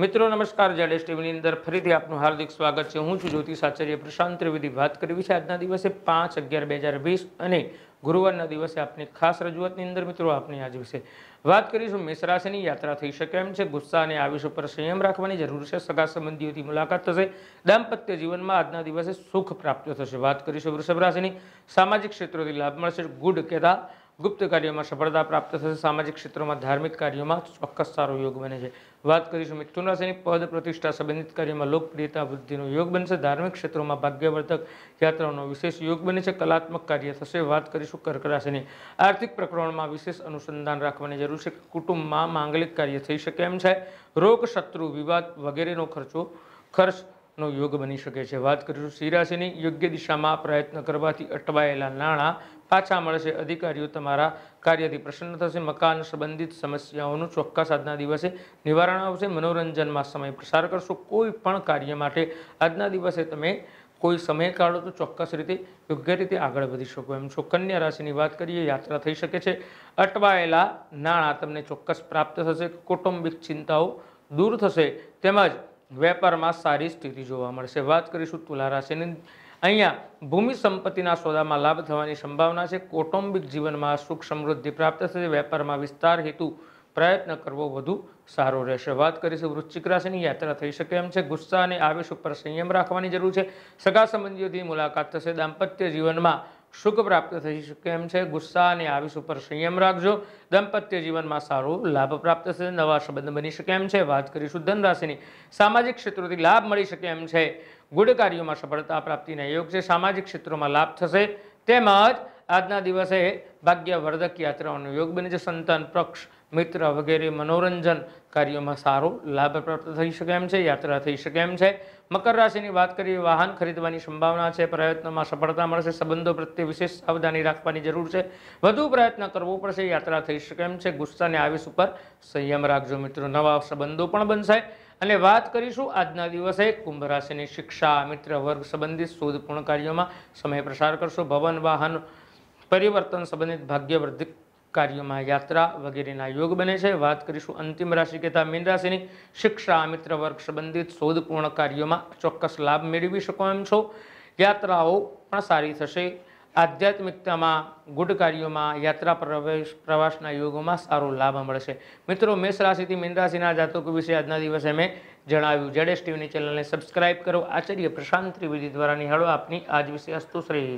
મિત્રો નમસ્કાર જાડેશ ટીવીની અંદર ફરીથી આપનું હાર્દિક સ્વાગત છે હું છું જ્યોતિષ આચાર્ય પ્રશાંત ત્રિવેદી વાત કરવી છે આજના દિવસે પાંચ અગિયાર બે હજાર વીસ અને ગુરુવારના દિવસે આપની ખાસ રજૂઆતની અંદર મિત્રો આપની આજ વિશે વાત કરીશું મેષ યાત્રા થઈ શકે એમ છે ગુસ્સા અને આવેશ ઉપર સંયમ રાખવાની જરૂર છે સગા સંબંધીઓથી મુલાકાત થશે દાંપત્ય જીવનમાં આજના દિવસે સુખ પ્રાપ્ત થશે વાત કરીશું વૃષભ રાશિની સામાજિક ક્ષેત્રોથી લાભ મળશે ગુડ કહેતા ગુપ્ત કાર્યોમાં સફળતા પ્રાપ્ત થશે સામાજિક ક્ષેત્રોમાં ધાર્મિક કાર્યોમાં ચોક્કસ સારો યોગ બને છે વાત કરીશું મિથુન રાશિની પદ પ્રતિષ્ઠા સંબંધિત કાર્યોમાં લોકપ્રિયતા વૃદ્ધિનો યોગ બનશે ધાર્મિક ક્ષેત્રોમાં ભાગ્યવર્ધક યાત્રાઓનો વિશેષ યોગ બને છે કલાત્મક કાર્ય થશે વાત કરીશું કર્ક રાશિની આર્થિક પ્રકરણમાં વિશેષ અનુસંધાન રાખવાની જરૂર છે કુટુંબમાં માંગલિક કાર્ય થઈ શકે એમ છે રોગ શત્રુ વિવાદ વગેરેનો ખર્ચો ખર્ચ નો યોગ બની શકે છે વાત કરીશું રાશિની યોગ્ય દિશામાં પ્રયત્ન કરવાથી અટવાયેલા નાણાં પાછા મળશે અધિકારીઓ તમારા કાર્યથી પ્રસન્ન થશે મકાન સંબંધિત સમસ્યાઓનું ચોખ્ખા સાધના દિવસે નિવારણ આવશે મનોરંજનમાં સમય પસાર કરશો કોઈ પણ કાર્ય માટે આજના દિવસે તમે કોઈ સમય કાઢો તો ચોક્કસ રીતે યોગ્ય રીતે આગળ વધી શકો એમ છો કન્યા રાશિની વાત કરીએ યાત્રા થઈ શકે છે અટવાયેલા નાણાં તમને ચોક્કસ પ્રાપ્ત થશે કૌટુંબિક ચિંતાઓ દૂર થશે તેમજ વેપારમાં સારી સ્થિતિ જોવા મળશે વાત કરીશું તુલા રાશિની અહીંયા ભૂમિ સંપત્તિના સોદામાં લાભ થવાની સંભાવના છે કૌટુંબિક જીવનમાં સુખ સમૃદ્ધિ પ્રાપ્ત થશે વેપારમાં વિસ્તાર હેતુ પ્રયત્ન કરવો વધુ સારો રહેશે વાત કરીશું વૃશ્ચિક રાશિની યાત્રા થઈ શકે એમ છે ગુસ્સા અને આવેશ ઉપર સંયમ રાખવાની જરૂર છે સગા સંબંધીઓથી મુલાકાત થશે દાંપત્ય જીવનમાં સુખ પ્રાપ્ત થઈ શકે એમ છે ગુસ્સા અને આવીશ ઉપર સંયમ રાખજો દંપત્ય જીવનમાં સારો લાભ પ્રાપ્ત થશે નવા સંબંધ બની શકે એમ છે વાત કરીશું ધન રાશિની સામાજિક ક્ષેત્રોથી લાભ મળી શકે એમ છે ગુડ કાર્યોમાં સફળતા પ્રાપ્તિના યોગ છે સામાજિક ક્ષેત્રોમાં લાભ થશે તેમજ આજના દિવસે ભાગ્યવર્ધક યાત્રાઓનો યોગ બને છે સંતાન પક્ષ મિત્ર વગેરે મનોરંજન કાર્યોમાં સારો લાભ પ્રાપ્ત થઈ શકે એમ છે યાત્રા થઈ શકે એમ છે મકર રાશિની વાત કરીએ વાહન ખરીદવાની સંભાવના છે પ્રયત્નોમાં સફળતા મળશે સંબંધો પ્રત્યે વિશેષ સાવધાની રાખવાની જરૂર છે વધુ પ્રયત્ન કરવો પડશે યાત્રા થઈ શકે એમ છે ગુસ્સાને આવેશ ઉપર સંયમ રાખજો મિત્રો નવા સંબંધો પણ બનશે અને વાત કરીશું આજના દિવસે કુંભ રાશિની શિક્ષા મિત્ર વર્ગ સંબંધિત શોધપૂર્ણ કાર્યોમાં સમય પ્રસાર કરશો ભવન વાહન પરિવર્તન સંબંધિત ભાગ્યવર્ધિક કાર્યોમાં યાત્રા વગેરેના યોગ બને છે વાત કરીશું અંતિમ રાશિ કહેતા મીન રાશિની શિક્ષા મિત્ર વર્ગ સંબંધિત શોધપૂર્ણ કાર્યોમાં ચોક્કસ લાભ મેળવી શકો એમ છો યાત્રાઓ પણ સારી થશે આધ્યાત્મિકતામાં ગુડ કાર્યોમાં યાત્રા પ્રવેશ પ્રવાસના યોગોમાં સારો લાભ મળશે મિત્રો મેષ રાશિથી મીન રાશિના જાતકો વિશે આજના દિવસે મેં જણાવ્યું જેડેસ ટીવીની ચેનલને સબસ્ક્રાઇબ કરો આચાર્ય પ્રશાંત ત્રિવેદી દ્વારા નિહાળો આપની આજ વિશે અસ્તુ શ્રી